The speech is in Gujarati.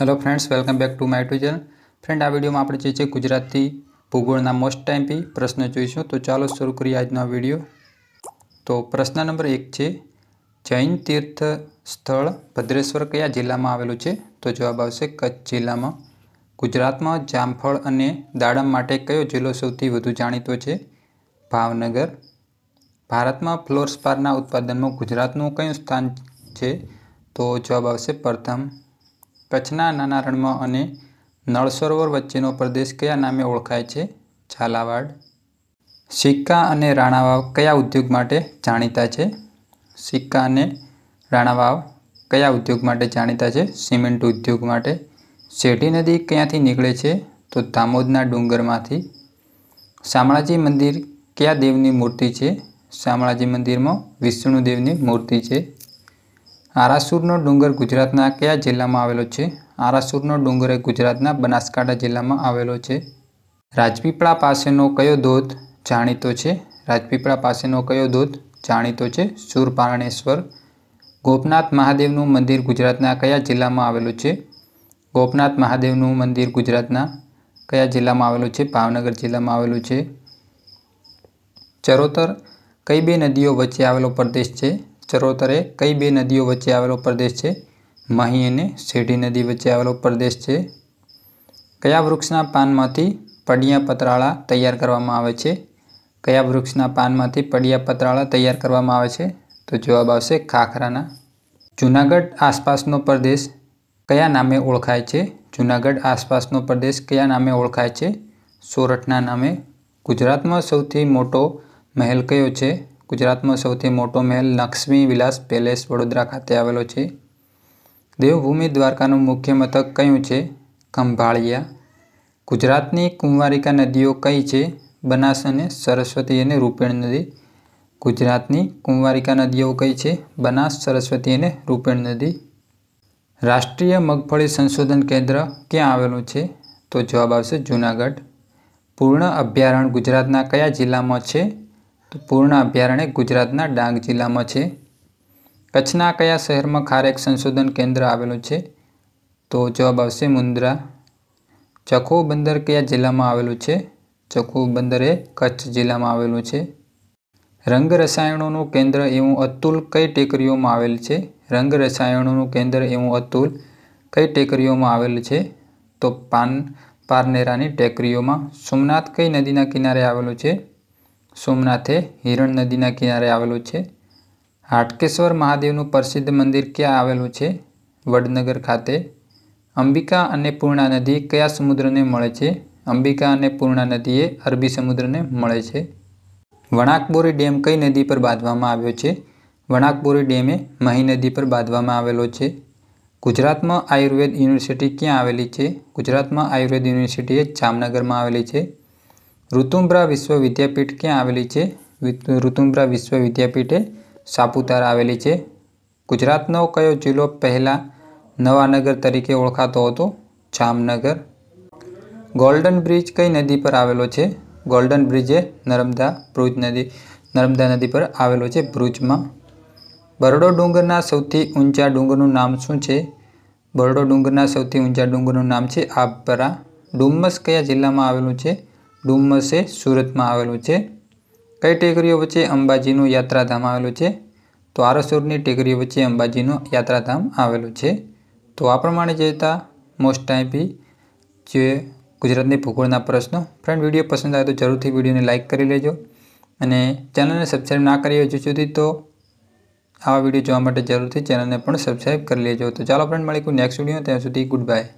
hello friends welcome back to my future friend આ વિડીયોમાં આપણે જે છે ગુજરાતી ભૂગોળના મોસ્ટ ટાઈમપી પ્રશ્ન જોઈશું તો ચાલો શરૂ કરીએ આજનો વિડીયો તો પ્રશ્ન નંબર એક છે જૈન તીર્થ સ્થળ ભદ્રેશ્વર કયા જિલ્લામાં આવેલું છે તો જવાબ આવશે કચ્છ જિલ્લામાં ગુજરાતમાં જામફળ અને દાડમ માટે કયો જિલ્લો સૌથી વધુ જાણીતો છે ભાવનગર ભારતમાં ફ્લોર સ્પારના ઉત્પાદનમાં ગુજરાતનું કયું સ્થાન છે તો જવાબ આવશે પ્રથમ કચ્છના નાના રણમાં અને નળ સરોવર વચ્ચેનો પ્રદેશ કયા નામે ઓળખાય છે ઝાલાવાડ સિક્કા અને રાણાવાવ કયા ઉદ્યોગ માટે જાણીતા છે સિક્કા અને રાણાવાવ કયા ઉદ્યોગ માટે જાણીતા છે સિમેન્ટ ઉદ્યોગ માટે શેઢી નદી ક્યાંથી નીકળે છે તો દામોદના ડુંગરમાંથી શામળાજી મંદિર કયા દેવની મૂર્તિ છે શામળાજી મંદિરમાં વિષ્ણુદેવની મૂર્તિ છે આરાસુરનો ડુંગર ગુજરાતના કયા જિલ્લામાં આવેલો છે આરાસુરનો ડુંગર એ ગુજરાતના બનાસકાંઠા જિલ્લામાં આવેલો છે રાજપીપળા પાસેનો કયો ધોધ જાણીતો છે રાજપીપળા પાસેનો કયો ધોધ જાણીતો છે સુરપારણેશ્વર ગોપનાથ મહાદેવનું મંદિર ગુજરાતના કયા જિલ્લામાં આવેલું છે ગોપનાથ મહાદેવનું મંદિર ગુજરાતના કયા જિલ્લામાં આવેલું છે ભાવનગર જિલ્લામાં આવેલું છે ચરોતર કઈ બે નદીઓ વચ્ચે આવેલો પ્રદેશ છે ચરોતરે કઈ બે નદીઓ વચ્ચે આવેલો પ્રદેશ છે માહી અને શેઢી નદી વચ્ચે આવેલો પ્રદેશ છે કયા વૃક્ષના પાનમાંથી પડિયા પતરાળા તૈયાર કરવામાં આવે છે કયા વૃક્ષના પાનમાંથી પડિયા પતરાળા તૈયાર કરવામાં આવે છે તો જવાબ આવશે ખાખરાના જૂનાગઢ આસપાસનો પ્રદેશ કયા નામે ઓળખાય છે જૂનાગઢ આસપાસનો પ્રદેશ કયા નામે ઓળખાય છે સોરઠના નામે ગુજરાતમાં સૌથી મોટો મહેલ કયો છે ગુજરાતમાં સૌથી મોટો મહેલ લક્ષ્મી વિલાસ પેલેસ વડોદરા ખાતે આવેલો છે દેવભૂમિ દ્વારકાનું મુખ્ય મથક કયું છે ખંભાળિયા ગુજરાતની કુંવારિકા નદીઓ કઈ છે બનાસ અને સરસ્વતી અને રૂપેણ નદી ગુજરાતની કુંવારિકા નદીઓ કઈ છે બનાસ સરસ્વતી અને રૂપેણ નદી રાષ્ટ્રીય મગફળી સંશોધન કેન્દ્ર ક્યાં આવેલું છે તો જવાબ આવશે જૂનાગઢ પૂર્ણ અભયારણ્ય ગુજરાતના કયા જિલ્લામાં છે તો પૂર્ણ અભયારણ્ય ગુજરાતના ડાંગ જિલ્લામાં છે કચ્છના કયા શહેરમાં ખારેક સંશોધન કેન્દ્ર આવેલું છે તો જવાબ આવશે મુન્દ્રા ચખુ બંદર કયા જિલ્લામાં આવેલું છે ચખુ બંદર એ કચ્છ જિલ્લામાં આવેલું છે રંગ રસાયણોનું કેન્દ્ર એવું અતુલ કઈ ટેકરીઓમાં આવેલ છે રંગ રસાયણોનું કેન્દ્ર એવું અતુલ કઈ ટેકરીઓમાં આવેલ છે તો પાન પારનેરાની ટેકરીઓમાં સોમનાથ કઈ નદીના કિનારે આવેલું છે સોમનાથે હિરણ નદીના કિનારે આવેલું છે હાટકેશ્વર મહાદેવનું પ્રસિદ્ધ મંદિર ક્યાં આવેલું છે વડનગર ખાતે અંબિકા અને પૂર્ણા નદી કયા સમુદ્રને મળે છે અંબિકા અને પૂર્ણા નદીએ અરબી સમુદ્રને મળે છે વણાકબોરી ડેમ કઈ નદી પર બાંધવામાં આવ્યો છે વણાકબોરી ડેમે મહી નદી પર બાંધવામાં આવેલો છે ગુજરાતમાં આયુર્વેદ યુનિવર્સિટી ક્યાં આવેલી છે ગુજરાતમાં આયુર્વેદ યુનિવર્સિટી જામનગરમાં આવેલી છે ઋતુમ્બ્રા વિશ્વ વિદ્યાપીઠ ક્યાં આવેલી છે ઋતુમ્બ્રા વિશ્વ વિદ્યાપીઠે સાપુતારા આવેલી છે ગુજરાતનો કયો જિલ્લો પહેલાં નવાનગર તરીકે ઓળખાતો હતો જામનગર ગોલ્ડન બ્રિજ કઈ નદી પર આવેલો છે ગોલ્ડન બ્રિજે નર્મદા ભરૂચ નદી નર્મદા નદી પર આવેલો છે ભરૂચમાં બરડો ડુંગરના સૌથી ઊંચા ડુંગરનું નામ શું છે બરડો ડુંગરના સૌથી ઊંચા ડુંગરનું નામ છે આબરા ડુમ્મસ કયા જિલ્લામાં આવેલું છે ડુમ્મસ છે સુરતમાં આવેલું છે કઈ ટેકરીઓ વચ્ચે અંબાજીનું યાત્રાધામ આવેલું છે તો આરસુરની ટેકરીઓ વચ્ચે અંબાજીનું યાત્રાધામ આવેલું છે તો આ પ્રમાણે જતા મોસ્ટ ટાઈપી જે ગુજરાતની ભૂગોળના પ્રશ્નો ફ્રેન્ડ વિડીયો પસંદ આવે તો જરૂરથી વિડીયોને લાઇક કરી લેજો અને ચેનલને સબસ્ક્રાઈબ ના કરી હજુ સુધી તો આવા વિડીયો જોવા માટે જરૂરથી ચેનલને પણ સબસ્ક્રાઈબ કરી લેજો તો ચાલો ફ્રેન્ડ મળીશું નેક્સ્ટ વિડીયો ત્યાં સુધી ગુડ બાય